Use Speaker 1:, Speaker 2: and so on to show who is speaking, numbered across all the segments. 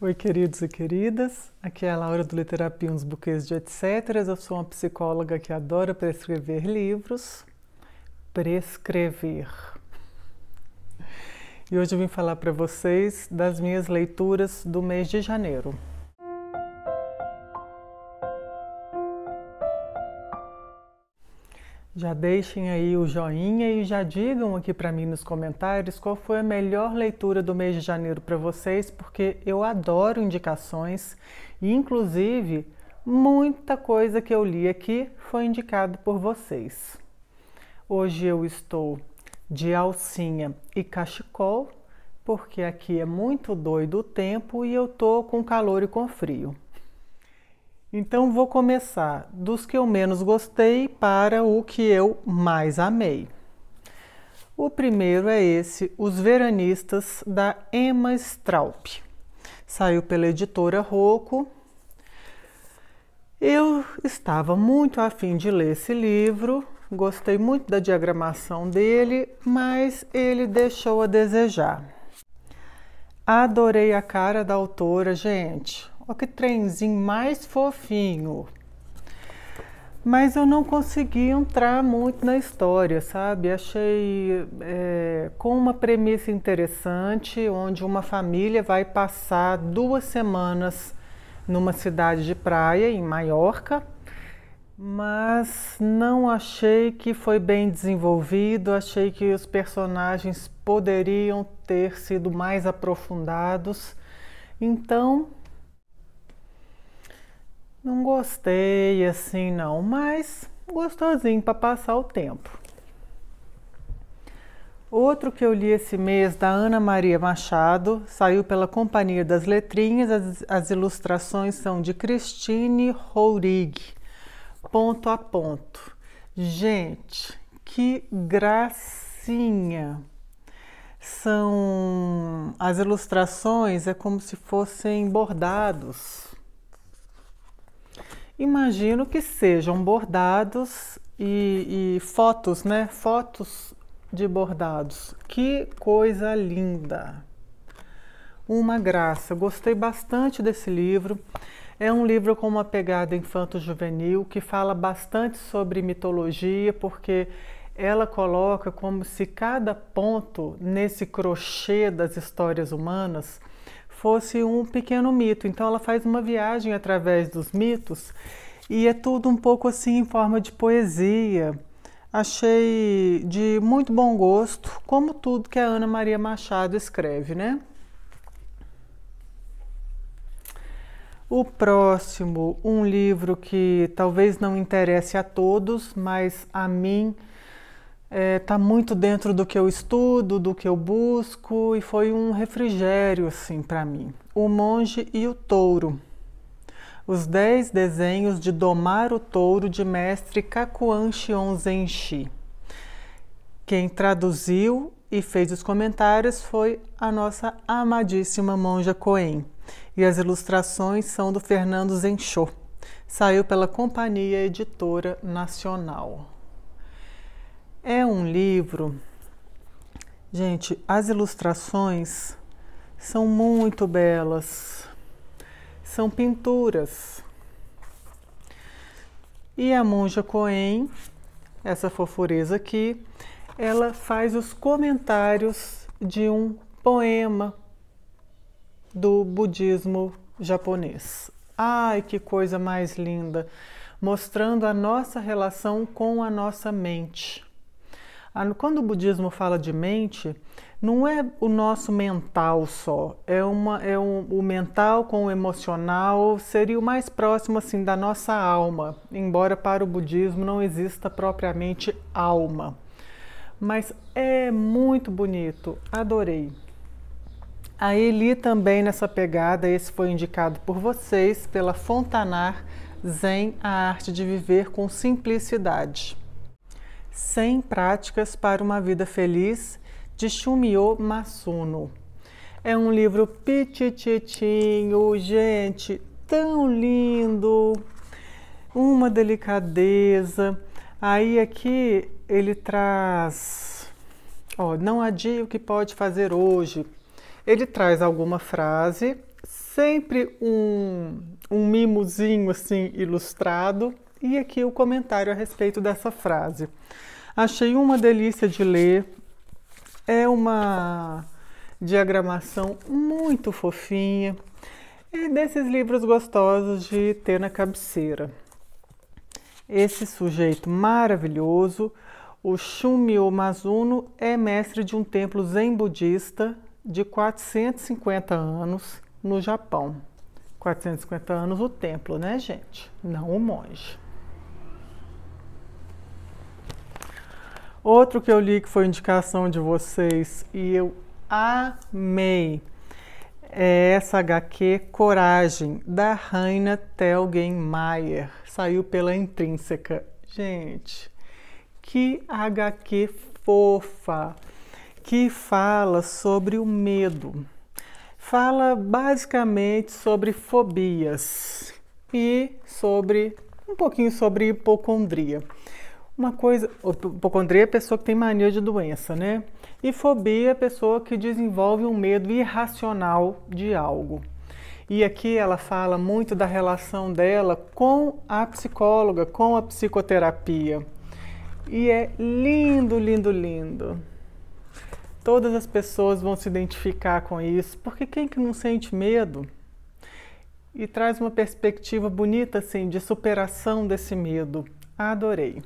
Speaker 1: Oi, queridos e queridas. Aqui é a Laura do Literapia Uns Buquês de Etc. Eu sou uma psicóloga que adora prescrever livros. Prescrever. E hoje eu vim falar para vocês das minhas leituras do mês de janeiro. Já deixem aí o joinha e já digam aqui para mim nos comentários qual foi a melhor leitura do mês de janeiro para vocês, porque eu adoro indicações e inclusive muita coisa que eu li aqui foi indicado por vocês. Hoje eu estou de alcinha e cachecol, porque aqui é muito doido o tempo e eu tô com calor e com frio. Então vou começar dos que eu menos gostei para o que eu mais amei. O primeiro é esse, Os Veranistas, da Emma Straub. Saiu pela editora Rocco. Eu estava muito afim de ler esse livro, gostei muito da diagramação dele, mas ele deixou a desejar. Adorei a cara da autora, gente Olha que trenzinho mais fofinho. Mas eu não consegui entrar muito na história, sabe? Achei é, com uma premissa interessante, onde uma família vai passar duas semanas numa cidade de praia, em Maiorca, mas não achei que foi bem desenvolvido, achei que os personagens poderiam ter sido mais aprofundados. Então, não gostei assim não, mas gostosinho para passar o tempo. Outro que eu li esse mês da Ana Maria Machado, saiu pela Companhia das Letrinhas, as, as ilustrações são de Christine Rourig, ponto a ponto. Gente, que gracinha! São as ilustrações é como se fossem bordados Imagino que sejam bordados e, e fotos, né? Fotos de bordados. Que coisa linda! Uma graça. Gostei bastante desse livro. É um livro com uma pegada infanto-juvenil que fala bastante sobre mitologia, porque ela coloca como se cada ponto nesse crochê das histórias humanas fosse um pequeno mito. Então ela faz uma viagem através dos mitos e é tudo um pouco assim em forma de poesia. Achei de muito bom gosto, como tudo que a Ana Maria Machado escreve, né? O próximo, um livro que talvez não interesse a todos, mas a mim está é, tá muito dentro do que eu estudo, do que eu busco, e foi um refrigério assim para mim. O Monge e o Touro. Os dez desenhos de domar o touro de mestre Kakuan Shion Zenshi. Quem traduziu e fez os comentários foi a nossa amadíssima Monja Coen. E as ilustrações são do Fernando Zenchô. Saiu pela Companhia Editora Nacional. É um livro. Gente, as ilustrações são muito belas. São pinturas. E a monja Coen, essa fofureza aqui, ela faz os comentários de um poema do budismo japonês. Ai, que coisa mais linda! Mostrando a nossa relação com a nossa mente. Ah, quando o budismo fala de mente, não é o nosso mental só, é, uma, é um, o mental com o emocional seria o mais próximo assim da nossa alma, embora para o budismo não exista propriamente alma. Mas é muito bonito, adorei. Aí li também nessa pegada, esse foi indicado por vocês pela Fontanar Zen, a arte de viver com simplicidade. 100 Práticas para uma Vida Feliz, de Shumio Masuno. É um livro pititinho, gente, tão lindo, uma delicadeza. Aí aqui ele traz, ó, não adie o que pode fazer hoje. Ele traz alguma frase, sempre um, um mimozinho assim ilustrado e aqui o comentário a respeito dessa frase. Achei uma delícia de ler. É uma diagramação muito fofinha. É desses livros gostosos de ter na cabeceira. Esse sujeito maravilhoso, o Shumio Mazuno, é mestre de um templo zen budista de 450 anos no Japão. 450 anos o templo, né, gente? Não o monge. Outro que eu li que foi indicação de vocês e eu amei é essa HQ Coragem, da Raina Telgenmaier. Saiu pela Intrínseca. Gente, que HQ fofa, que fala sobre o medo. Fala basicamente sobre fobias e sobre um pouquinho sobre hipocondria. Uma coisa, hipocondria é a pessoa que tem mania de doença, né? E fobia é a pessoa que desenvolve um medo irracional de algo. E aqui ela fala muito da relação dela com a psicóloga, com a psicoterapia. E é lindo, lindo, lindo. Todas as pessoas vão se identificar com isso, porque quem que não sente medo? E traz uma perspectiva bonita assim de superação desse medo. Adorei.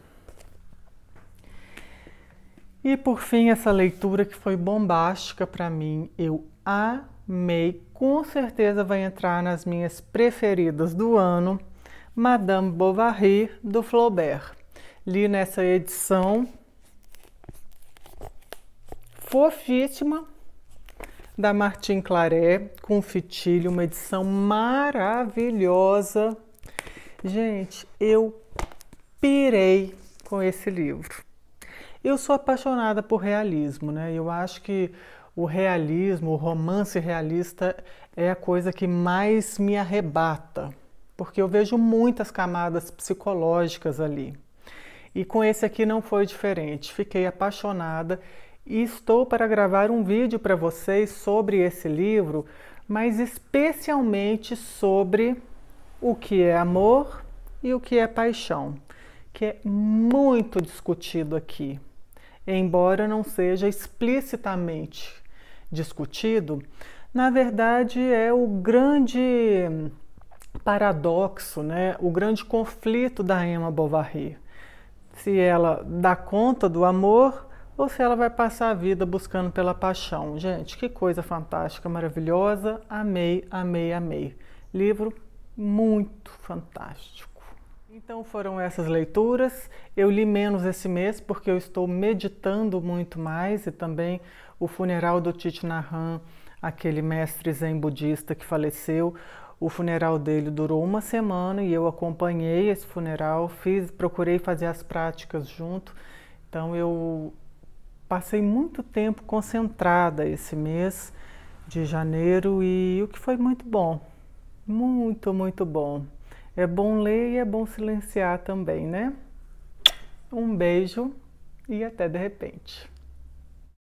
Speaker 1: E por fim, essa leitura que foi bombástica para mim, eu amei, com certeza vai entrar nas minhas preferidas do ano, Madame Bovary, do Flaubert. Li nessa edição fofíssima da Martin Claré, com fitilho, uma edição maravilhosa. Gente, eu pirei com esse livro. Eu sou apaixonada por realismo, né? Eu acho que o realismo, o romance realista é a coisa que mais me arrebata, porque eu vejo muitas camadas psicológicas ali. E com esse aqui não foi diferente. Fiquei apaixonada e estou para gravar um vídeo para vocês sobre esse livro, mas especialmente sobre o que é amor e o que é paixão, que é muito discutido aqui embora não seja explicitamente discutido, na verdade é o grande paradoxo, né? o grande conflito da Emma Bovary. Se ela dá conta do amor ou se ela vai passar a vida buscando pela paixão. Gente, que coisa fantástica, maravilhosa. Amei, amei, amei. Livro muito fantástico. Então foram essas leituras. Eu li menos esse mês porque eu estou meditando muito mais e também o funeral do Thich Nhat aquele mestre zen budista que faleceu. O funeral dele durou uma semana e eu acompanhei esse funeral, fiz, procurei fazer as práticas junto. Então eu passei muito tempo concentrada esse mês de janeiro e o que foi muito bom. Muito, muito bom. É bom ler e é bom silenciar também, né? Um beijo e até de repente.